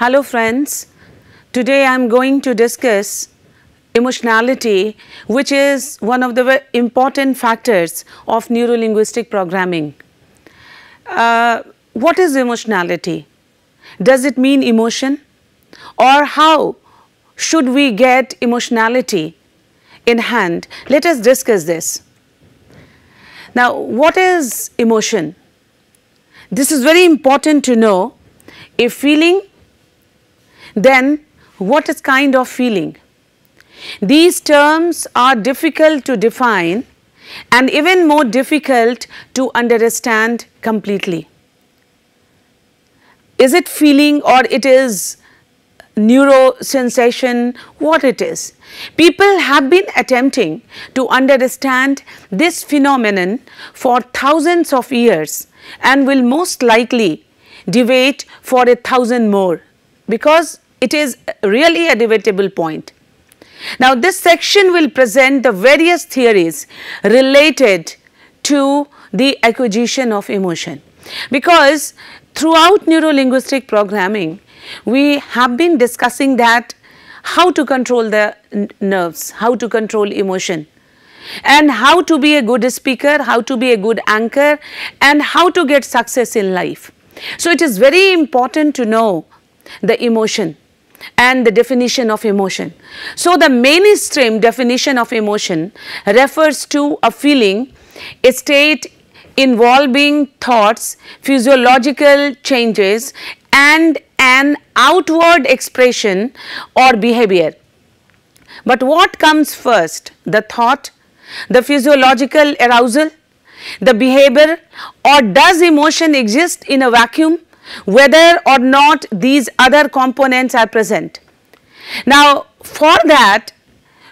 Hello friends, today I am going to discuss emotionality which is one of the important factors of neurolinguistic programming. Uh, what is emotionality? Does it mean emotion? Or how should we get emotionality in hand? Let us discuss this. Now, what is emotion? This is very important to know. A feeling then what is kind of feeling? These terms are difficult to define and even more difficult to understand completely. Is it feeling or it is neurosensation, what it is. People have been attempting to understand this phenomenon for thousands of years and will most likely debate for a thousand more because it is really a debatable point. Now, this section will present the various theories related to the acquisition of emotion because throughout neurolinguistic programming, we have been discussing that how to control the nerves, how to control emotion and how to be a good speaker, how to be a good anchor and how to get success in life. So, it is very important to know the emotion and the definition of emotion. So, the mainstream definition of emotion refers to a feeling, a state involving thoughts, physiological changes and an outward expression or behavior. But what comes first? The thought, the physiological arousal, the behavior or does emotion exist in a vacuum? whether or not these other components are present. Now for that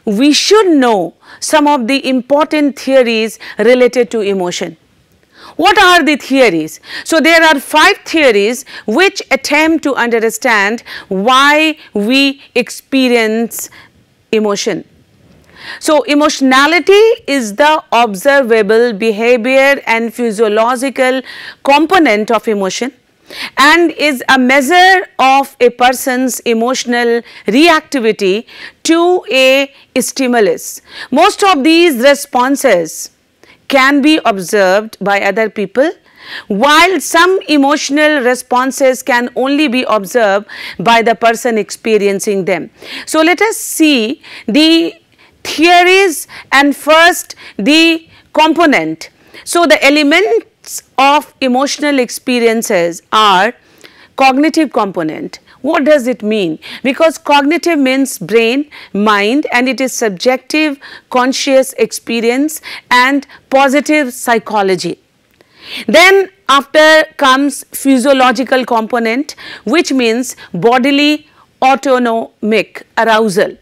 we should know some of the important theories related to emotion. What are the theories? So, there are five theories which attempt to understand why we experience emotion. So, emotionality is the observable behavior and physiological component of emotion and is a measure of a person's emotional reactivity to a stimulus. Most of these responses can be observed by other people while some emotional responses can only be observed by the person experiencing them. So, let us see the theories and first the component. So, the element of emotional experiences are cognitive component. What does it mean? Because cognitive means brain, mind and it is subjective conscious experience and positive psychology. Then after comes physiological component which means bodily autonomic arousal.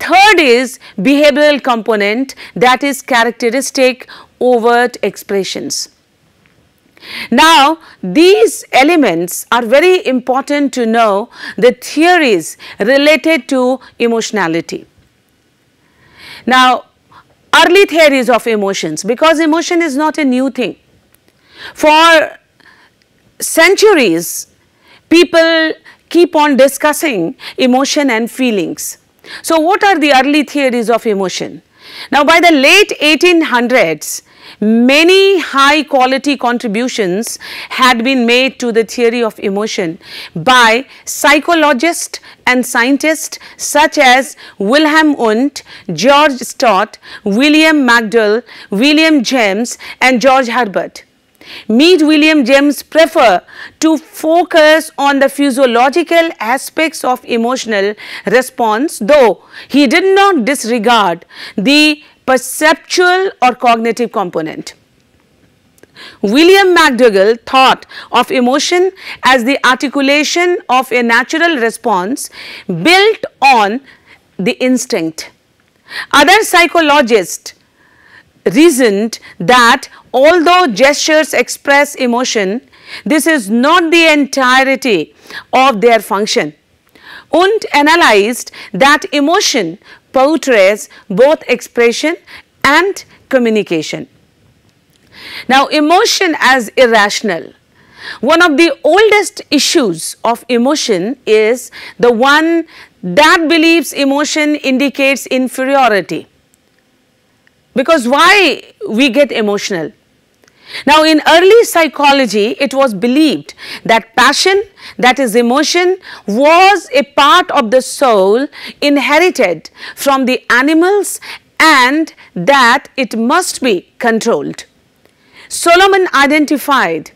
Third is behavioral component that is characteristic overt expressions. Now, these elements are very important to know the theories related to emotionality. Now, early theories of emotions because emotion is not a new thing. For centuries, people keep on discussing emotion and feelings. So, what are the early theories of emotion? Now, by the late 1800s, Many high quality contributions had been made to the theory of emotion by psychologists and scientists such as Wilhelm Wundt, George Stott, William Magdall, William James and George Herbert. Meet William James prefer to focus on the physiological aspects of emotional response though he did not disregard the perceptual or cognitive component. William McDougall thought of emotion as the articulation of a natural response built on the instinct. Other psychologists reasoned that although gestures express emotion, this is not the entirety of their function. Und analyzed that emotion portrays both expression and communication. Now emotion as irrational. One of the oldest issues of emotion is the one that believes emotion indicates inferiority. Because why we get emotional? Now in early psychology, it was believed that passion, that is emotion, was a part of the soul inherited from the animals and that it must be controlled. Solomon identified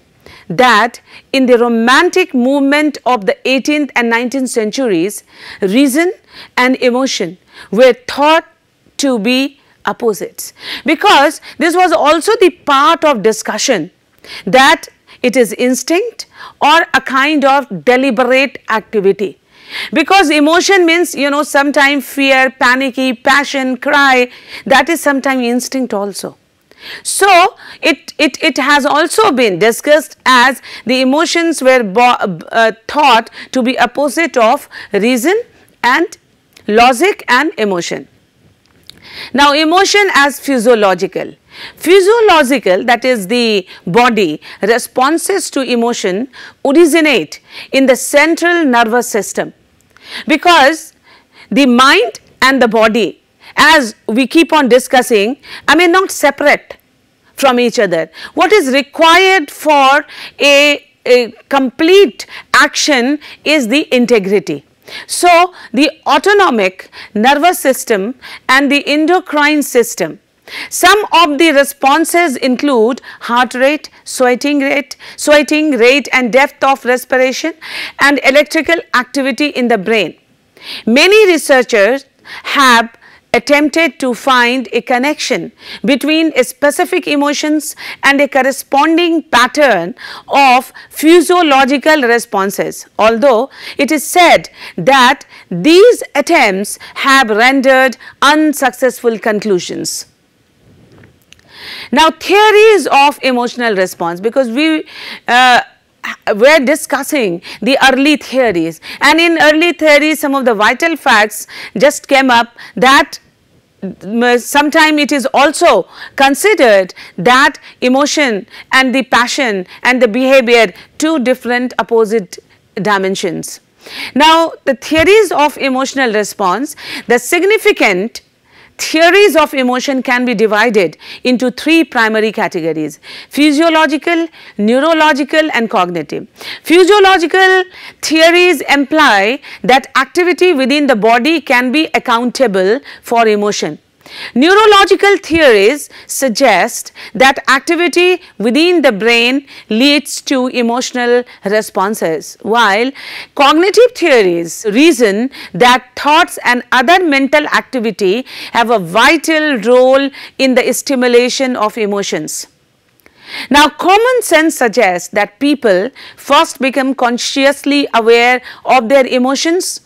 that in the romantic movement of the 18th and 19th centuries, reason and emotion were thought to be opposites because this was also the part of discussion that it is instinct or a kind of deliberate activity. Because emotion means you know sometimes fear, panicky, passion, cry that is sometimes instinct also. So, it, it, it has also been discussed as the emotions were uh, thought to be opposite of reason and logic and emotion. Now emotion as physiological. Physiological that is the body responses to emotion originate in the central nervous system because the mind and the body as we keep on discussing I mean not separate from each other. What is required for a, a complete action is the integrity so, the autonomic nervous system and the endocrine system. Some of the responses include heart rate, sweating rate, sweating rate and depth of respiration and electrical activity in the brain. Many researchers have attempted to find a connection between a specific emotions and a corresponding pattern of physiological responses. Although it is said that these attempts have rendered unsuccessful conclusions. Now theories of emotional response because we uh, were discussing the early theories and in early theories some of the vital facts just came up that mm, uh, sometime it is also considered that emotion and the passion and the behavior two different opposite dimensions. Now, the theories of emotional response, the significant theories of emotion can be divided into three primary categories physiological, neurological and cognitive. Physiological theories imply that activity within the body can be accountable for emotion. Neurological theories suggest that activity within the brain leads to emotional responses, while cognitive theories reason that thoughts and other mental activity have a vital role in the stimulation of emotions. Now, common sense suggests that people first become consciously aware of their emotions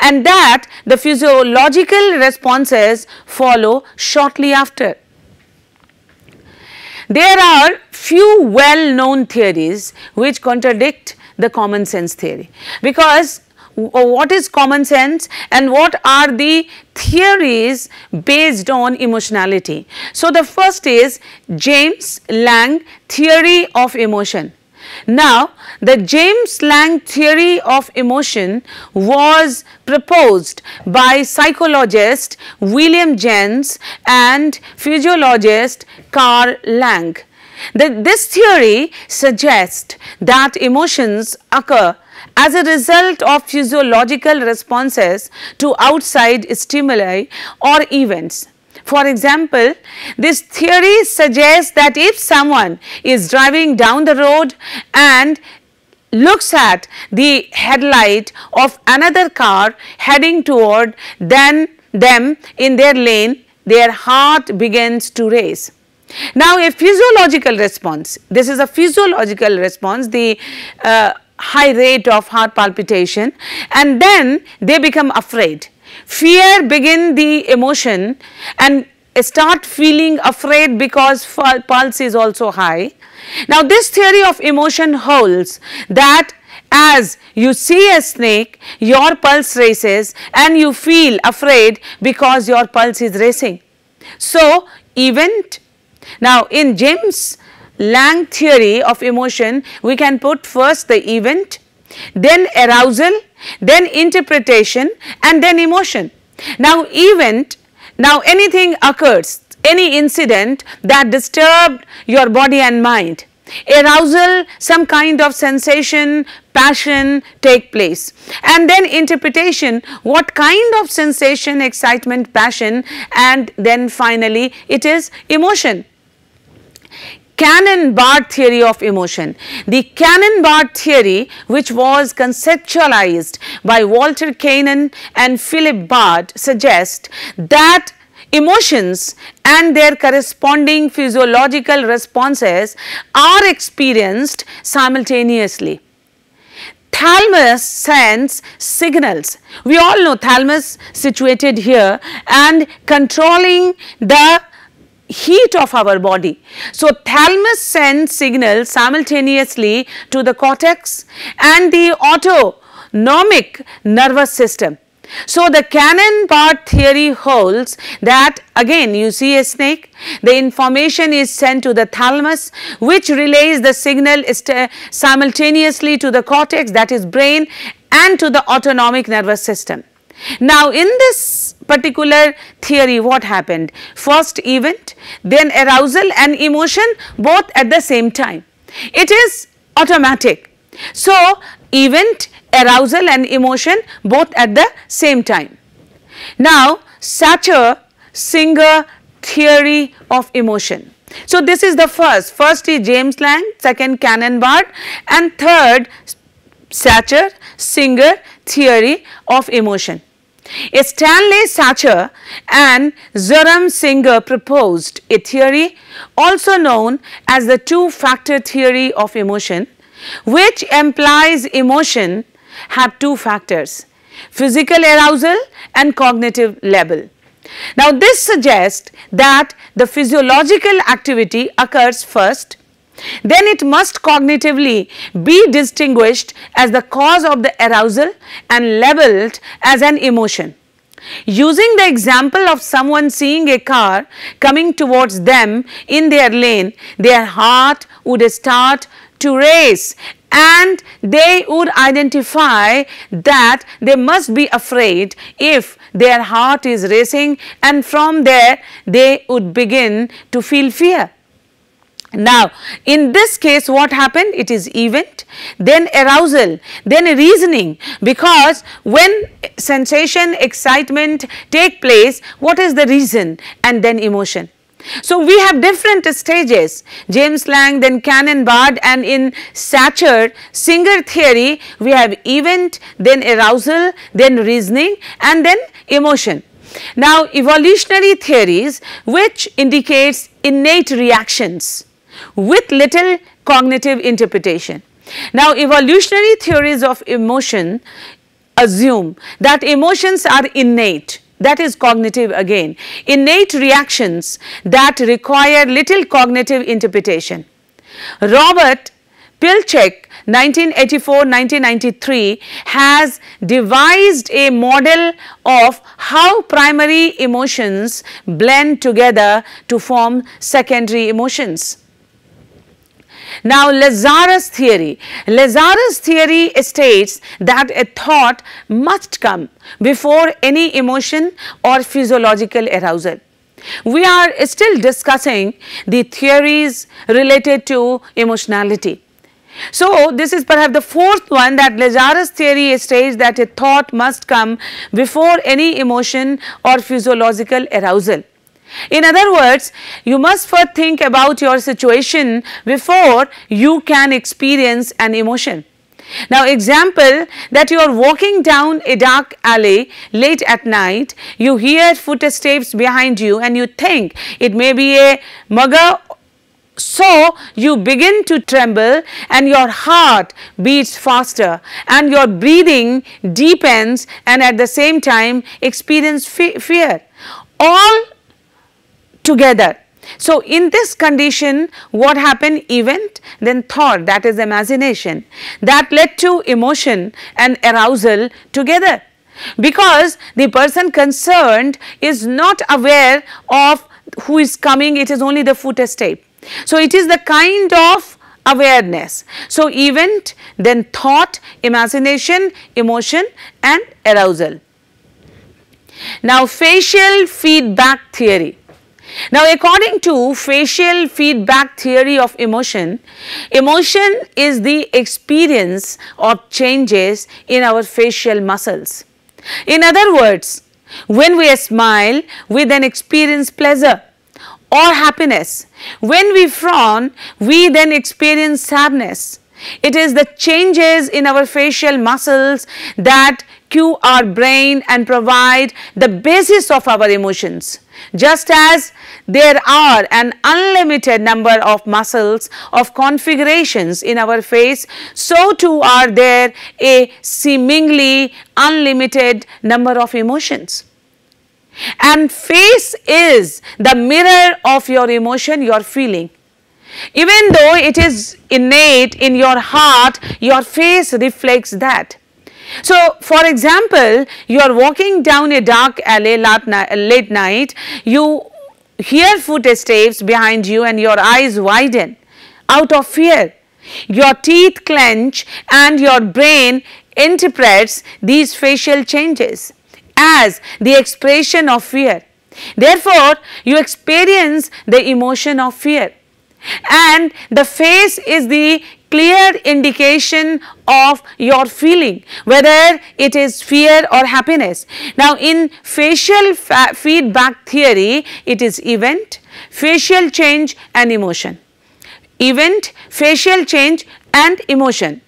and that the physiological responses follow shortly after. There are few well known theories which contradict the common sense theory because what is common sense and what are the theories based on emotionality. So, the first is James Lang theory of emotion. Now, the James Lang theory of emotion was proposed by psychologist William Jens and physiologist Carl Lang. The, this theory suggests that emotions occur as a result of physiological responses to outside stimuli or events. For example, this theory suggests that if someone is driving down the road and looks at the headlight of another car heading toward then them in their lane, their heart begins to race. Now, a physiological response, this is a physiological response, the uh, high rate of heart palpitation and then they become afraid fear begin the emotion and start feeling afraid because pulse is also high. Now this theory of emotion holds that as you see a snake, your pulse races and you feel afraid because your pulse is racing. So, event. Now, in James Lang theory of emotion, we can put first the event then arousal, then interpretation and then emotion. Now event, now anything occurs, any incident that disturbed your body and mind, arousal, some kind of sensation, passion take place and then interpretation what kind of sensation, excitement, passion and then finally it is emotion. Cannon-Bard theory of emotion. The Cannon-Bard theory which was conceptualized by Walter Cannon and Philip Bard suggests that emotions and their corresponding physiological responses are experienced simultaneously. Thalamus sends signals. We all know thalamus situated here and controlling the heat of our body. So, thalamus sends signals simultaneously to the cortex and the autonomic nervous system. So, the cannon part theory holds that again you see a snake, the information is sent to the thalamus which relays the signal uh, simultaneously to the cortex that is brain and to the autonomic nervous system. Now in this particular theory what happened? First event, then arousal and emotion both at the same time. It is automatic. So event, arousal and emotion both at the same time. Now Satcher singer theory of emotion. So this is the first, first is James Lang, second Canon Bard and third Sacher Singer theory of emotion. Stanley Satcher and Zoram Singer proposed a theory also known as the two-factor theory of emotion which implies emotion have two factors physical arousal and cognitive level. Now this suggests that the physiological activity occurs first then it must cognitively be distinguished as the cause of the arousal and labeled as an emotion. Using the example of someone seeing a car coming towards them in their lane, their heart would start to race and they would identify that they must be afraid if their heart is racing and from there they would begin to feel fear. Now, in this case what happened? It is event, then arousal, then reasoning because when sensation, excitement take place, what is the reason and then emotion. So, we have different stages James Lang then Cannon Bard and in Satcher Singer theory we have event then arousal then reasoning and then emotion. Now, evolutionary theories which indicates innate reactions with little cognitive interpretation. Now, evolutionary theories of emotion assume that emotions are innate that is cognitive again innate reactions that require little cognitive interpretation. Robert Pilchek 1984-1993 has devised a model of how primary emotions blend together to form secondary emotions. Now Lazarus theory. Lazarus theory states that a thought must come before any emotion or physiological arousal. We are still discussing the theories related to emotionality. So, this is perhaps the fourth one that Lazarus theory states that a thought must come before any emotion or physiological arousal. In other words, you must first think about your situation before you can experience an emotion. Now example that you are walking down a dark alley late at night, you hear footsteps behind you and you think it may be a mugger so you begin to tremble and your heart beats faster and your breathing deepens and at the same time experience fe fear. All together. So, in this condition what happened event then thought that is imagination that led to emotion and arousal together because the person concerned is not aware of who is coming it is only the footstep. So, it is the kind of awareness. So, event then thought, imagination, emotion and arousal. Now, facial feedback theory. Now according to facial feedback theory of emotion, emotion is the experience of changes in our facial muscles. In other words, when we smile, we then experience pleasure or happiness. When we frown, we then experience sadness. It is the changes in our facial muscles that cue our brain and provide the basis of our emotions. Just as there are an unlimited number of muscles of configurations in our face, so too are there a seemingly unlimited number of emotions. And face is the mirror of your emotion, your feeling. Even though it is innate in your heart, your face reflects that. So, for example, you are walking down a dark alley late night, you hear footsteps behind you and your eyes widen out of fear. Your teeth clench and your brain interprets these facial changes as the expression of fear. Therefore, you experience the emotion of fear and the face is the clear indication of your feeling whether it is fear or happiness. Now in facial feedback theory it is event, facial change and emotion. Event, facial change and emotion.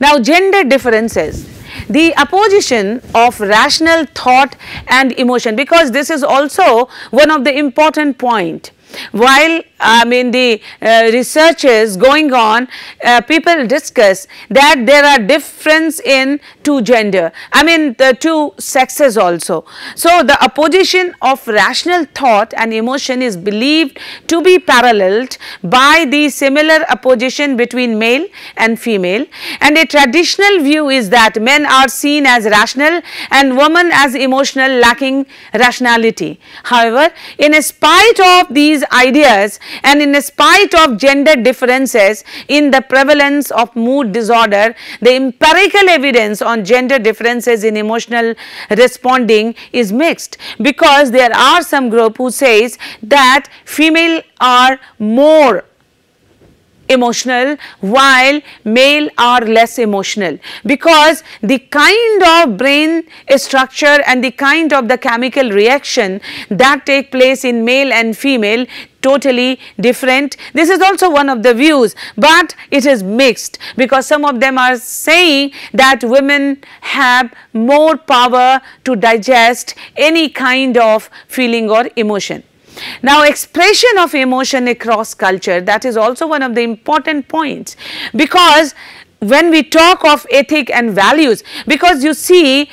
Now gender differences the opposition of rational thought and emotion because this is also one of the important point while I mean the uh, researches going on, uh, people discuss that there are difference in two gender, I mean the two sexes also. So, the opposition of rational thought and emotion is believed to be paralleled by the similar opposition between male and female and a traditional view is that men are seen as rational and women as emotional lacking rationality. However, in spite of these ideas, and in spite of gender differences in the prevalence of mood disorder, the empirical evidence on gender differences in emotional responding is mixed because there are some group who says that female are more emotional while male are less emotional because the kind of brain structure and the kind of the chemical reaction that take place in male and female totally different. This is also one of the views but it is mixed because some of them are saying that women have more power to digest any kind of feeling or emotion. Now, expression of emotion across culture, that is also one of the important points because when we talk of ethic and values, because you see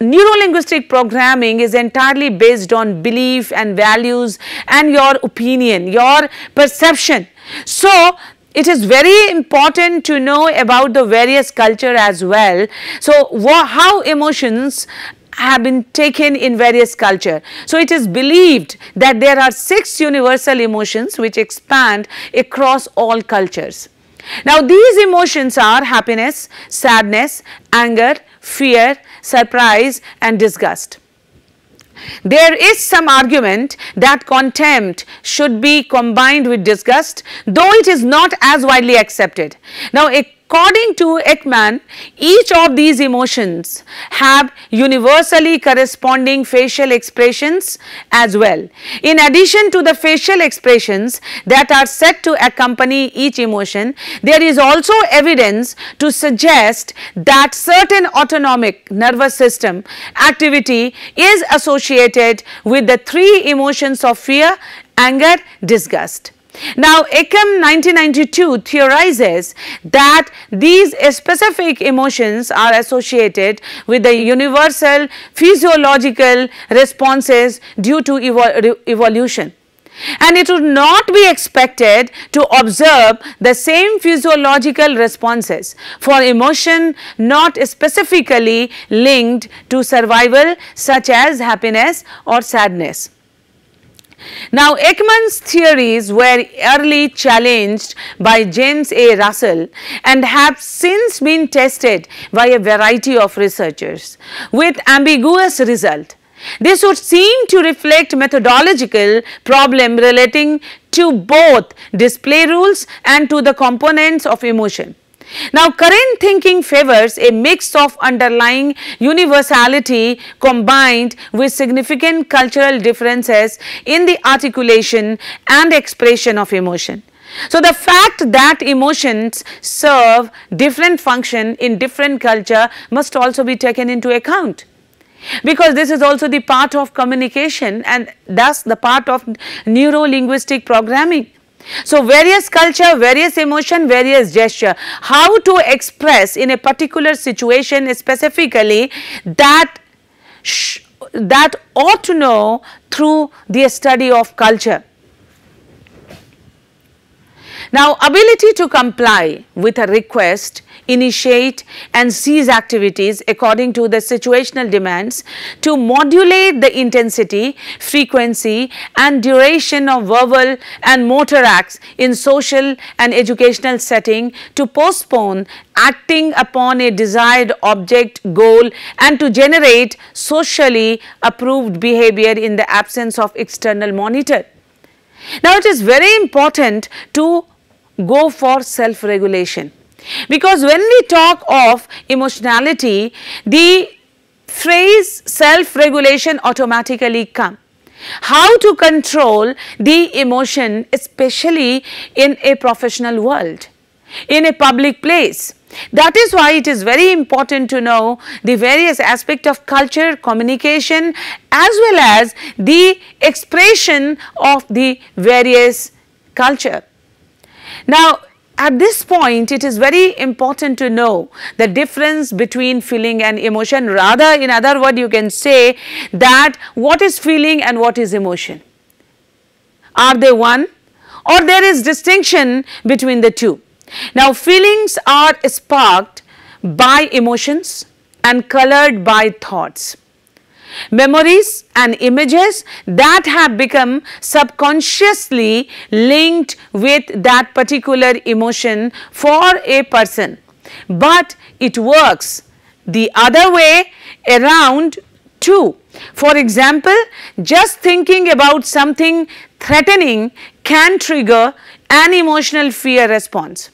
neuro linguistic programming is entirely based on belief and values and your opinion, your perception. So, it is very important to know about the various culture as well. So, how emotions have been taken in various culture. So it is believed that there are six universal emotions which expand across all cultures. Now these emotions are happiness, sadness, anger, fear, surprise and disgust. There is some argument that contempt should be combined with disgust though it is not as widely accepted. Now a According to Ekman, each of these emotions have universally corresponding facial expressions as well. In addition to the facial expressions that are said to accompany each emotion, there is also evidence to suggest that certain autonomic nervous system activity is associated with the three emotions of fear, anger, disgust. Now, Ekam 1992 theorizes that these specific emotions are associated with the universal physiological responses due to evol evolution. And it would not be expected to observe the same physiological responses for emotion not specifically linked to survival such as happiness or sadness. Now, Ekman's theories were early challenged by James A. Russell and have since been tested by a variety of researchers with ambiguous result. This would seem to reflect methodological problem relating to both display rules and to the components of emotion. Now, current thinking favors a mix of underlying universality combined with significant cultural differences in the articulation and expression of emotion. So, the fact that emotions serve different function in different culture must also be taken into account because this is also the part of communication and thus the part of neuro-linguistic programming. So various culture, various emotion, various gesture. How to express in a particular situation specifically that that ought to know through the study of culture. Now, ability to comply with a request, initiate and cease activities according to the situational demands to modulate the intensity, frequency and duration of verbal and motor acts in social and educational setting to postpone acting upon a desired object, goal and to generate socially approved behavior in the absence of external monitor. Now, it is very important to go for self-regulation. Because when we talk of emotionality, the phrase self-regulation automatically comes. How to control the emotion especially in a professional world, in a public place. That is why it is very important to know the various aspect of culture, communication as well as the expression of the various culture. Now, at this point, it is very important to know the difference between feeling and emotion. Rather, in other words, you can say that what is feeling and what is emotion? Are they one? Or there is distinction between the two. Now, feelings are sparked by emotions and colored by thoughts memories and images that have become subconsciously linked with that particular emotion for a person. But it works the other way around too. For example, just thinking about something threatening can trigger an emotional fear response.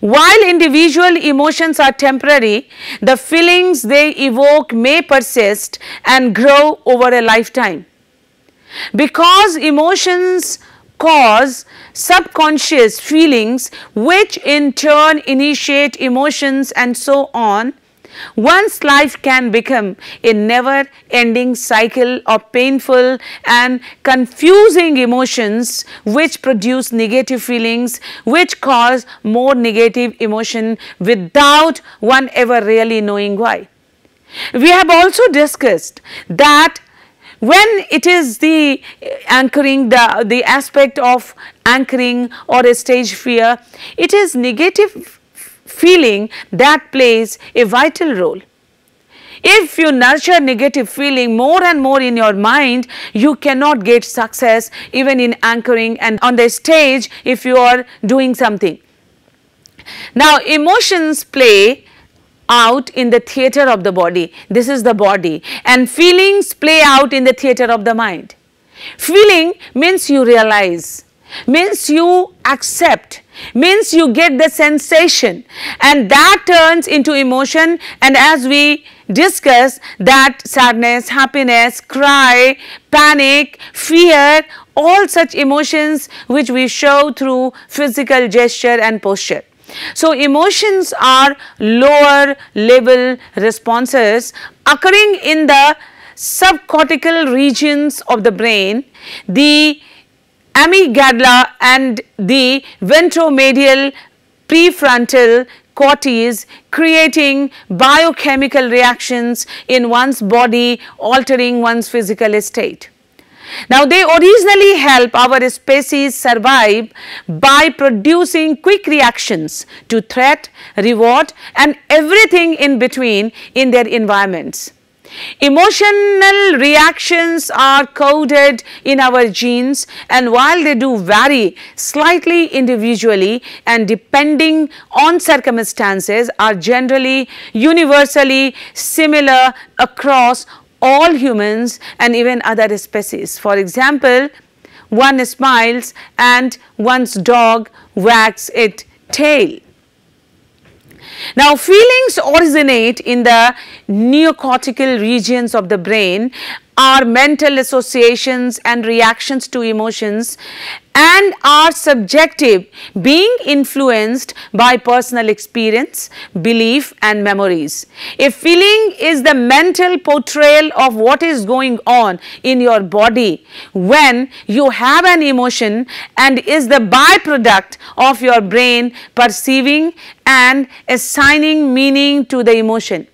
While individual emotions are temporary, the feelings they evoke may persist and grow over a lifetime. Because emotions cause subconscious feelings which in turn initiate emotions and so on, One's life can become a never ending cycle of painful and confusing emotions which produce negative feelings which cause more negative emotion without one ever really knowing why. We have also discussed that when it is the anchoring the, the aspect of anchoring or a stage fear, it is negative feeling that plays a vital role. If you nurture negative feeling more and more in your mind, you cannot get success even in anchoring and on the stage if you are doing something. Now emotions play out in the theater of the body, this is the body and feelings play out in the theater of the mind. Feeling means you realize means you accept, means you get the sensation and that turns into emotion and as we discuss that sadness, happiness, cry, panic, fear, all such emotions which we show through physical gesture and posture. So, emotions are lower level responses occurring in the subcortical regions of the brain. The amygdala and the ventromedial prefrontal cortes creating biochemical reactions in one's body altering one's physical state. Now they originally help our species survive by producing quick reactions to threat, reward and everything in between in their environments. Emotional reactions are coded in our genes and while they do vary slightly individually and depending on circumstances are generally universally similar across all humans and even other species. For example, one smiles and one's dog wags its tail. Now feelings originate in the neocortical regions of the brain our mental associations and reactions to emotions and are subjective being influenced by personal experience, belief and memories. A feeling is the mental portrayal of what is going on in your body when you have an emotion and is the byproduct of your brain perceiving and assigning meaning to the emotion.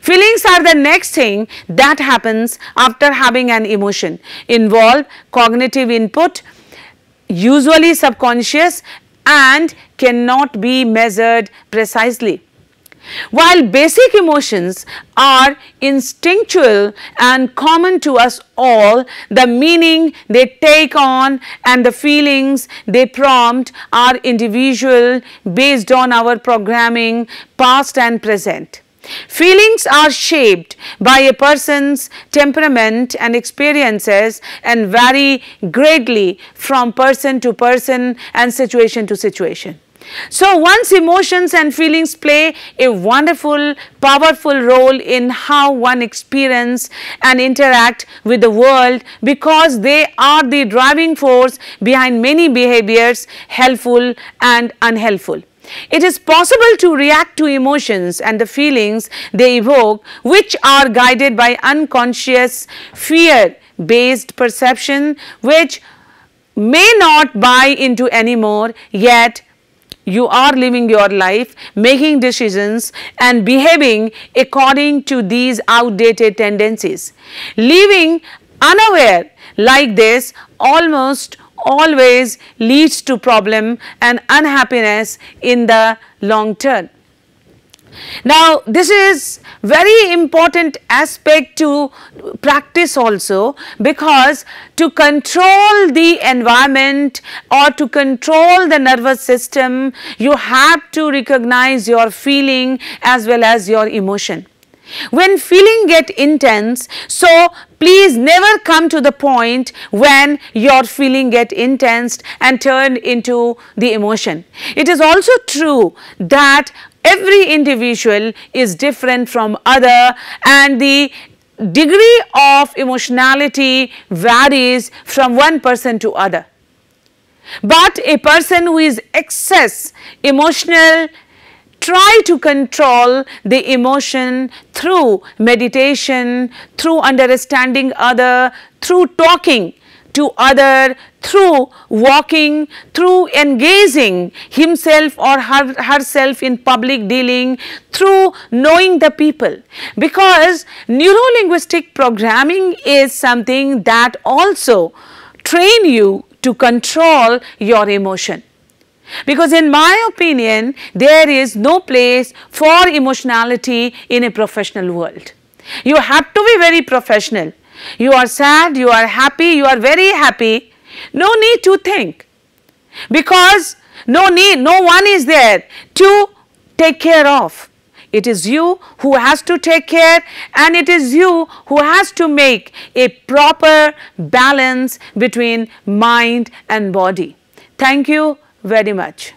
Feelings are the next thing that happens after having an emotion, involve cognitive input, usually subconscious and cannot be measured precisely. While basic emotions are instinctual and common to us all, the meaning they take on and the feelings they prompt are individual based on our programming past and present. Feelings are shaped by a person's temperament and experiences and vary greatly from person to person and situation to situation. So, one's emotions and feelings play a wonderful, powerful role in how one experience and interact with the world because they are the driving force behind many behaviors, helpful and unhelpful. It is possible to react to emotions and the feelings they evoke which are guided by unconscious fear based perception which may not buy into anymore yet you are living your life, making decisions and behaving according to these outdated tendencies. Living unaware like this almost always leads to problem and unhappiness in the long term. Now, this is very important aspect to practice also because to control the environment or to control the nervous system, you have to recognize your feeling as well as your emotion. When feeling get intense, so please never come to the point when your feeling get intense and turn into the emotion. It is also true that every individual is different from other and the degree of emotionality varies from one person to other. But a person who is excess emotional try to control the emotion through meditation, through understanding other, through talking to other, through walking, through engaging himself or her, herself in public dealing, through knowing the people. Because neuro-linguistic programming is something that also train you to control your emotion. Because in my opinion, there is no place for emotionality in a professional world. You have to be very professional. You are sad, you are happy, you are very happy. No need to think because no need, no one is there to take care of. It is you who has to take care and it is you who has to make a proper balance between mind and body. Thank you very much.